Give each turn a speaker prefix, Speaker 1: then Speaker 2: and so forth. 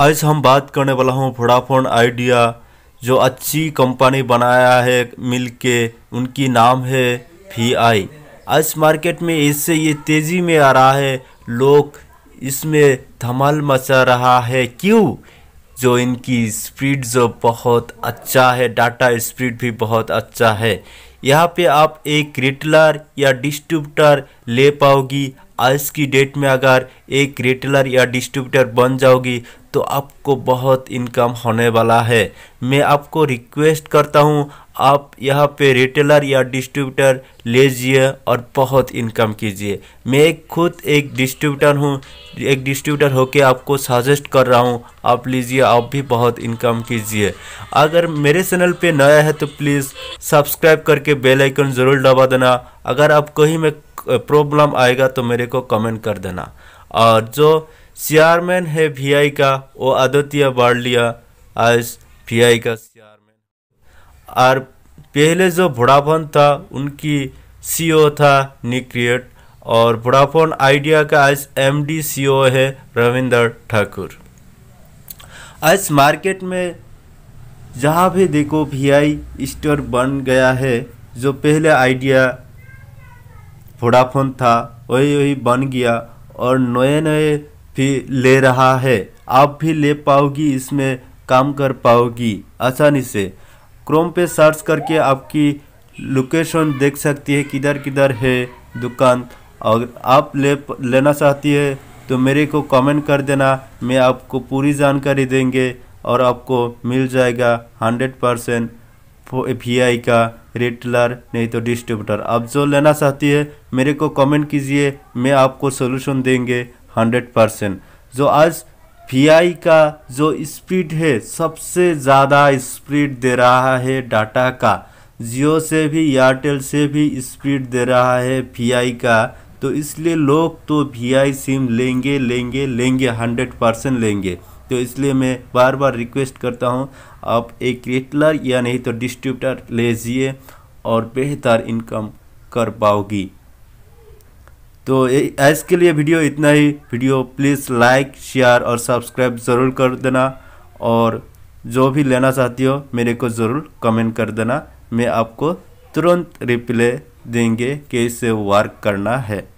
Speaker 1: आज हम बात करने वाला हूँ वोडाफोन आइडिया जो अच्छी कंपनी बनाया है मिल के उनकी नाम है वी आई आज मार्केट में इससे ये तेज़ी में आ रहा है लोग इसमें धमाल मचा रहा है क्यों जो इनकी स्पीड जो बहुत अच्छा है डाटा स्पीड भी बहुत अच्छा है यहाँ पे आप एक रिटलर या डिस्ट्रीब्यूटर ले पाओगी आज की डेट में अगर एक रिटलर या डिस्ट्रीब्यूटर बन जाओगी तो आपको बहुत इनकम होने वाला है मैं आपको रिक्वेस्ट करता हूँ आप यहाँ पे रिटेलर या डिस्ट्रीब्यूटर लीजिए और बहुत इनकम कीजिए मैं खुद एक डिस्ट्रीब्यूटर हूँ एक डिस्ट्रीब्यूटर होके आपको सजेस्ट कर रहा हूँ आप लीजिए आप भी बहुत इनकम कीजिए अगर मेरे चैनल पे नया है तो प्लीज़ सब्सक्राइब करके बेल आइकन ज़रूर दबा देना अगर आप कहीं में प्रॉब्लम आएगा तो मेरे को कमेंट कर देना और जो चेयरमैन है वी का वो आदित्य बाढ़लिया आज वी का और पहले जो भोड़ाफोन था उनकी सीईओ e था निक्रिएट और भोड़ाफोन आइडिया का आज एमडी सीईओ e है रविंदर ठाकुर आज मार्केट में जहाँ भी देखो वी स्टोर बन गया है जो पहले आइडिया वोडाफोन था वही वही बन गया और नए नए भी ले रहा है आप भी ले पाओगी इसमें काम कर पाओगी आसानी से क्रोम पे सर्च करके आपकी लोकेशन देख सकती है किधर किधर है दुकान और आप ले लेना चाहती है तो मेरे को कमेंट कर देना मैं आपको पूरी जानकारी देंगे और आपको मिल जाएगा हंड्रेड परसेंट वी आई का रिटेलर नहीं तो डिस्ट्रीब्यूटर आप जो लेना चाहती है मेरे को कमेंट कीजिए मैं आपको सोल्यूशन देंगे हंड्रेड परसेंट जो आज वी का जो स्पीड है सबसे ज़्यादा स्पीड दे रहा है डाटा का जियो से भी एयरटेल से भी स्पीड दे रहा है वी का तो इसलिए लोग तो वी सिम लेंगे लेंगे लेंगे हंड्रेड परसेंट लेंगे तो इसलिए मैं बार बार रिक्वेस्ट करता हूँ आप एक क्रिएटलर या नहीं तो डिस्ट्रीब्यूटर लीजिए और बेहतर इनकम कर पाओगी तो आज के लिए वीडियो इतना ही वीडियो प्लीज़ लाइक शेयर और सब्सक्राइब ज़रूर कर देना और जो भी लेना चाहती हो मेरे को ज़रूर कमेंट कर देना मैं आपको तुरंत रिप्लाई देंगे कैसे वर्क करना है